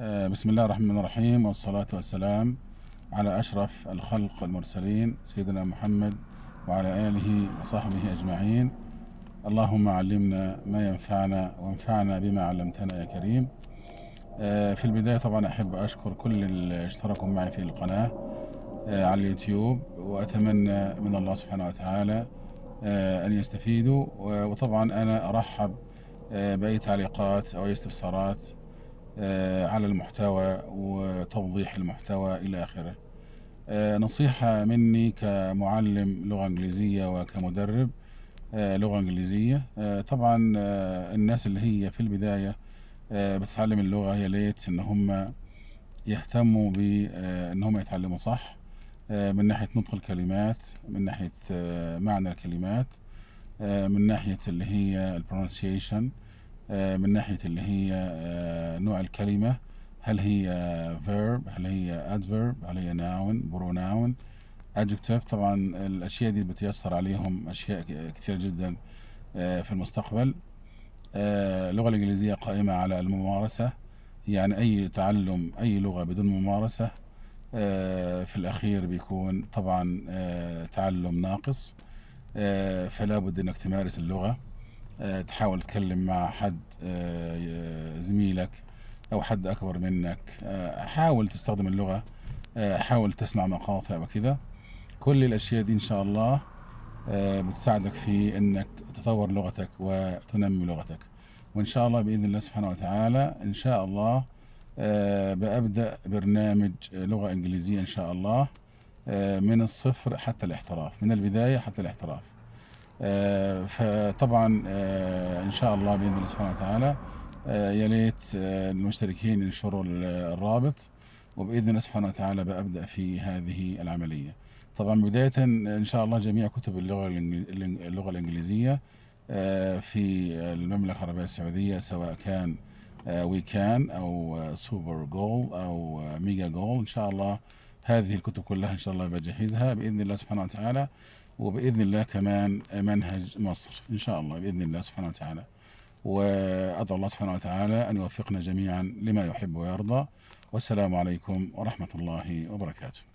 آه، بسم الله الرحمن الرحيم والصلاة والسلام على أشرف الخلق المرسلين سيدنا محمد وعلى آله وصحبه أجمعين اللهم علمنا ما ينفعنا وانفعنا بما علمتنا يا كريم آه، في البداية طبعا أحب أشكر كل اللي اشتركوا معي في القناة آه، على اليوتيوب وأتمنى من الله سبحانه وتعالى أن يستفيدوا وطبعا أنا أرحب بأي تعليقات أو أي استفسارات آه، على المحتوى وتوضيح المحتوى إلى آخره آه، نصيحة مني كمعلم لغة إنجليزية وكمدرب آه، لغة إنجليزية طبعا الناس اللي هي في البداية بتتعلم اللغة هي ليت إن هم يهتموا بإن هم يتعلموا صح من ناحية نطق الكلمات من ناحية معنى الكلمات من ناحية اللي هي البرونسيشن من ناحية اللي هي نوع الكلمة هل هي verb هل هي adverb هل هي noun pronoun adjective طبعا الأشياء دي بتيسر عليهم أشياء كثيرة جدا آه، في المستقبل آه، اللغة الإنجليزية قائمة على الممارسة يعني أي تعلم أي لغة بدون ممارسة آه، في الأخير بيكون طبعا تعلم ناقص فلا بد أنك تمارس اللغة آه، تحاول تكلم مع حد آه، زميلك أو حد أكبر منك آه، حاول تستخدم اللغة حاول تسمع مقاطع وكذا كل الأشياء دي إن شاء الله بتساعدك في أنك تطور لغتك وتنمي لغتك وإن شاء الله بإذن الله سبحانه وتعالى إن شاء الله بأبدأ برنامج لغة إنجليزية إن شاء الله من الصفر حتى الاحتراف من البداية حتى الاحتراف آه، فطبعا آه، ان شاء الله باذن الله سبحانه وتعالى آه، يا ليت المشتركين ينشروا الرابط وباذن الله سبحانه وتعالى بابدا في هذه العمليه. طبعا بدايه ان شاء الله جميع كتب اللغه اللغه الانجليزيه في المملكه العربيه السعوديه سواء كان وي كان او سوبر جول او ميجا جول ان شاء الله هذه الكتب كلها إن شاء الله بجهزها بإذن الله سبحانه وتعالى وبإذن الله كمان منهج مصر إن شاء الله بإذن الله سبحانه وتعالى وأدعو الله سبحانه وتعالى أن يوفقنا جميعا لما يحب ويرضى والسلام عليكم ورحمة الله وبركاته